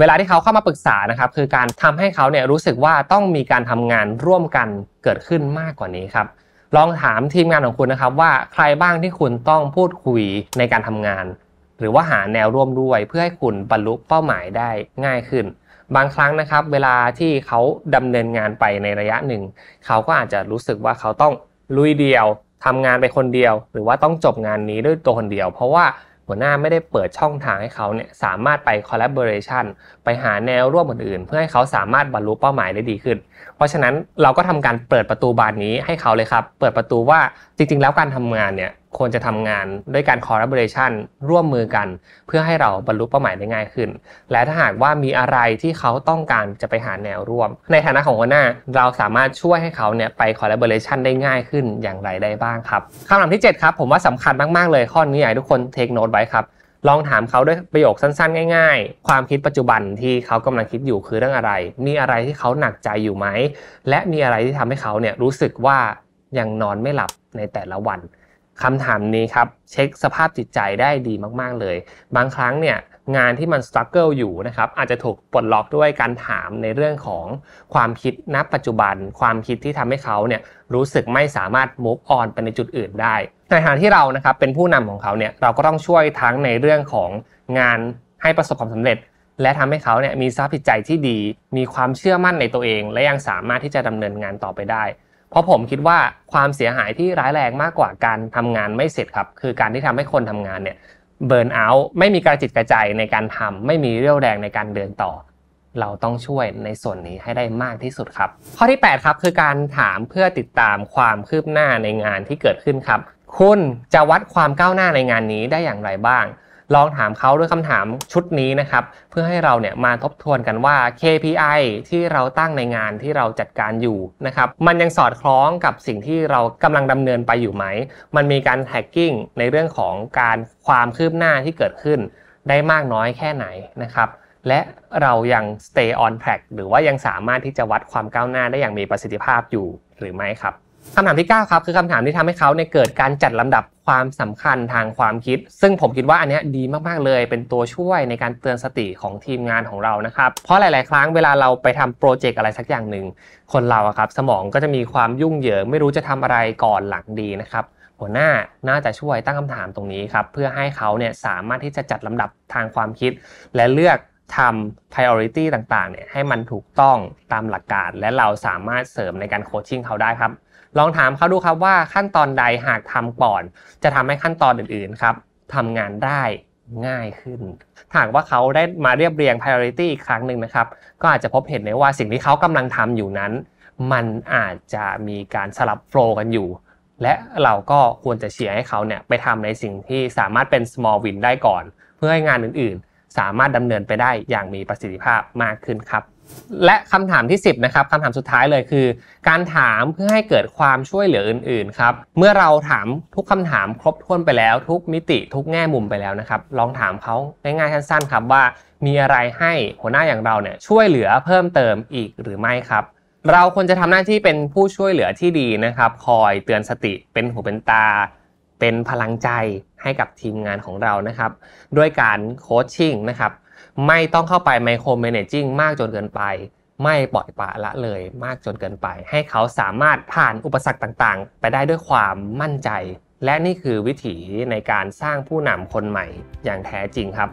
เวลาที่เขาเข้ามาปรึกษานะครับคือการทำให้เขาเนี่ยรู้สึกว่าต้องมีการทำงานร่วมกันเกิดขึ้นมากกว่านี้ครับลองถามทีมงานของคุณนะครับว่าใครบ้างที่คุณต้องพูดคุยในการทำงาน หรือว่าหาแนวร่วมด้วยเพื่อให้คุณบรรลุเป้าหมายได้ง่ายขึ้น บางครั้งนะครับ เวลาที่เขาดำเนินงานไปในระยะหนึ่ง เขาก็อาจจะรู้สึกว่าเขาต้องลุยเดียว ทำงานไปคนเดียว หรือว่าต้องจบงานนี้ด้วยตัวคนเดียว เพราะว่าหัวหน้าไม่ได้เปิดช่องทางให้เขาเนี่ยสามารถไป collaboration ไปหาแนวร่วมอื่นๆ เพื่อให้เขาสามารถบรรลุเป้าหมายได้ดีขึ้น เพราะฉะนั้นเราก็ทำการเปิดประตูบานนี้ให้เขาเลยครับ เปิดประตูว่าจริง ๆแล้วการทำงานเนี่ยควรจะทำงานด้วยการ collaboration ร่วมมือกัน เพื่อให้เราบรรลุเป้าหมายได้ง่ายขึ้น และถ้าหากว่ามีอะไรที่เขาต้องการจะไปหาแนวร่วม ในฐานะของหัวหน้า เราสามารถช่วยให้เขาเนี่ยไป collaboration ได้ง่ายขึ้นอย่างไรได้บ้างครับคำถามที่ 7 ครับผมว่าสำคัญมาก ๆ เลยข้อนี้ใหญ่ทุกคน take note ไว้ครับ ลองถามเขาด้วยประโยคสั้น ๆ ง่าย ๆ ความคิดปัจจุบันที่เขากำลังคิดอยู่คือเรื่องอะไร มีอะไรที่เขาหนักใจอยู่ไหมและมีอะไรที่ทำให้เขาเนี่ยรู้สึกว่ายังนอนไม่หลับในแต่ละวันคำถามนี้ครับเช็คสภาพจิตใจได้ดีมาก ๆ เลย บางครั้งเนี่ยงานที่มันสตรัคเกิลอยู่นะครับอาจจะถูกปลดล็อกด้วยการถามในเรื่องของความคิดณปัจจุบัน ความคิดที่ทำให้เขาเนี่ยรู้สึกไม่สามารถมุกออนไปในจุดอื่นได้ ในฐานะที่เรานะครับเป็นผู้นำของเขาเนี่ยเราก็ต้องช่วยทั้งในเรื่องของงานให้ประสบความสำเร็จ และทำให้เขาเนี่ยมีสภาพจิตใจที่ดี มีความเชื่อมั่นในตัวเอง และยังสามารถที่จะดำเนินงานต่อไปได้เพราะผมคิดว่าความเสียหายที่ร้ายแรงมากกว่าการทำงานไม่เสร็จครับ คือการที่ทำให้คนทำงานเนี่ยเบิร์นเอาท์ไม่มีกระจิตกระใจในการทำ ไม่มีเรี่ยวแรงในการเดินต่อ เราต้องช่วยในส่วนนี้ให้ได้มากที่สุดครับข้อที่8ครับคือการถามเพื่อติดตามความคืบหน้าในงานที่เกิดขึ้นครับ คุณจะวัดความก้าวหน้าในงานนี้ได้อย่างไรบ้างลองถามเขาด้วยคำถามชุดนี้นะครับ เพื่อให้เราเนี่ยมาทบทวนกันว่า KPI ที่เราตั้งในงานที่เราจัดการอยู่นะครับมันยังสอดคล้องกับสิ่งที่เรากำลังดำเนินไปอยู่ไหม มันมีการแท็กกิ้งในเรื่องของการความคืบหน้าที่เกิดขึ้นได้มากน้อยแค่ไหนนะครับ และเรายัง stay on track หรือว่ายังสามารถที่จะวัดความก้าวหน้าได้อย่างมีประสิทธิภาพอยู่หรือไม่ครับคำถามที่ 9ครับคือคำถามที่ทำให้เขาในเกิดการจัดลำดับความสำคัญทางความคิด ซึ่งผมคิดว่าอันนี้ดีมากๆเลยเป็นตัวช่วยในการเตือนสติของทีมงานของเรานะครับเพราะหลาย ๆ ครั้งเวลาเราไปทำโปรเจกต์อะไรสักอย่างหนึ่งคนเราครับสมองก็จะมีความยุ่งเหยิงไม่รู้จะทำอะไรก่อนหลังดีนะครับหัวหน้าน่าจะช่วยตั้งคำถามตรงนี้ครับเพื่อให้เขาเนี่ยสามารถที่จะจัดลำดับทางความคิดและเลือกทำ priority ต่างๆเนี่ยให้มันถูกต้องตามหลักการและเราสามารถเสริมในการโคชชิ่งเขาได้ครับ ลองถามเขาดูครับว่าขั้นตอนใดหากทำก่อน จะทำให้ขั้นตอนอื่น ๆ ครับทำงานได้ง่ายขึ้นหากว่าเขาได้มาเรียบเรียง priority อีกครั้งหนึ่งนะครับ ก็อาจจะพบเห็นได้ว่าสิ่งที่เขากำลังทำอยู่นั้น มันอาจจะมีการสลับโฟล์กันอยู่ และเราก็ควรจะเชียร์ให้เขาเนี่ยไปทำในสิ่งที่สามารถเป็น small win ได้ก่อน เพื่อให้งานอื่นๆสามารถดำเนินไปได้อย่างมีประสิทธิภาพมากขึ้นครับ และคำถามที่ 10นะครับคำถามสุดท้ายเลยคือ การถามเพื่อให้เกิดความช่วยเหลืออื่นๆครับ เมื่อเราถามทุกคำถามครบถ้วนไปแล้ว ทุกมิติทุกแง่มุมไปแล้วนะครับ ลองถามเขาง่ายๆสั้นๆครับว่า มีอะไรให้หัวหน้าอย่างเราเนี่ยช่วยเหลือเพิ่มเติมอีกหรือไม่ครับ เราควรจะทำหน้าที่เป็นผู้ช่วยเหลือที่ดีนะครับคอยเตือนสติ เป็นหูเป็นตา เป็นพลังใจให้กับทีมงานของเรานะครับ ด้วยการโคชชิ่งนะครับ ไม่ต้องเข้าไปไมโครเมเนจิ่งมากจนเกินไป ไม่ปล่อยปละละเลยมากจนเกินไป ให้เขาสามารถผ่านอุปสรรคต่างๆ ไปได้ด้วยความมั่นใจ และนี่คือวิถีในการสร้างผู้นำคนใหม่อย่างแท้จริงครับ